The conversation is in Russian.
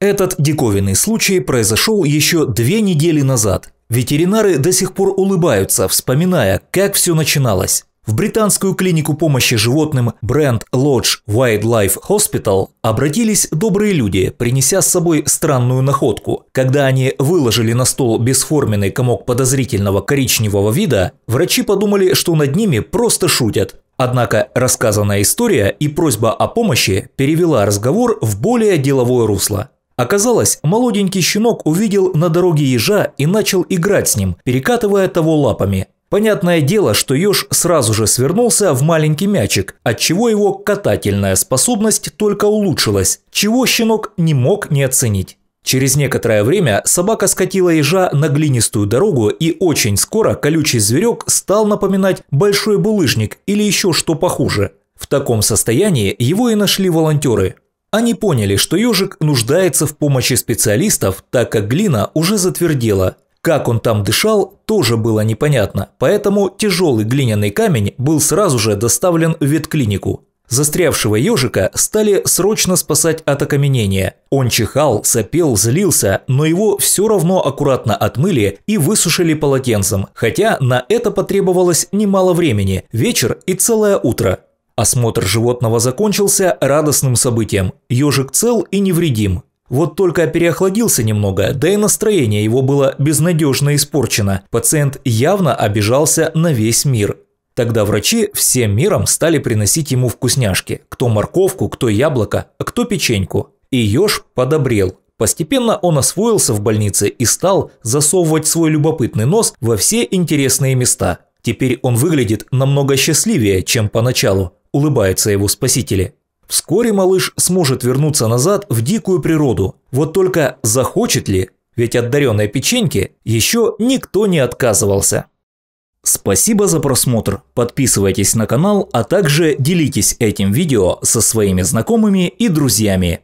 Этот диковинный случай произошел еще две недели назад. Ветеринары до сих пор улыбаются, вспоминая, как все начиналось. В британскую клинику помощи животным Brand Lodge Wildlife Hospital обратились добрые люди, принеся с собой странную находку. Когда они выложили на стол бесформенный комок подозрительного коричневого вида, врачи подумали, что над ними просто шутят. Однако рассказанная история и просьба о помощи перевела разговор в более деловое русло. Оказалось, молоденький щенок увидел на дороге ежа и начал играть с ним, перекатывая того лапами. Понятное дело, что еж сразу же свернулся в маленький мячик, отчего его катательная способность только улучшилась, чего щенок не мог не оценить. Через некоторое время собака скатила ежа на глинистую дорогу и очень скоро колючий зверек стал напоминать большой булыжник или еще что похуже. В таком состоянии его и нашли волонтеры. Они поняли, что ежик нуждается в помощи специалистов, так как глина уже затвердела. Как он там дышал, тоже было непонятно, поэтому тяжелый глиняный камень был сразу же доставлен в ветклинику. Застрявшего ежика стали срочно спасать от окаменения. Он чихал, сопел, злился, но его все равно аккуратно отмыли и высушили полотенцем, хотя на это потребовалось немало времени, вечер и целое утро. Осмотр животного закончился радостным событием. Ежик цел и невредим. Вот только переохладился немного, да и настроение его было безнадежно испорчено. Пациент явно обижался на весь мир. Тогда врачи всем миром стали приносить ему вкусняшки. Кто морковку, кто яблоко, а кто печеньку. И еж подобрел. Постепенно он освоился в больнице и стал засовывать свой любопытный нос во все интересные места. Теперь он выглядит намного счастливее, чем поначалу. – улыбаются его спасители. Вскоре малыш сможет вернуться назад в дикую природу. Вот только захочет ли, ведь от даренной печеньки еще никто не отказывался. Спасибо за просмотр, подписывайтесь на канал, а также делитесь этим видео со своими знакомыми и друзьями.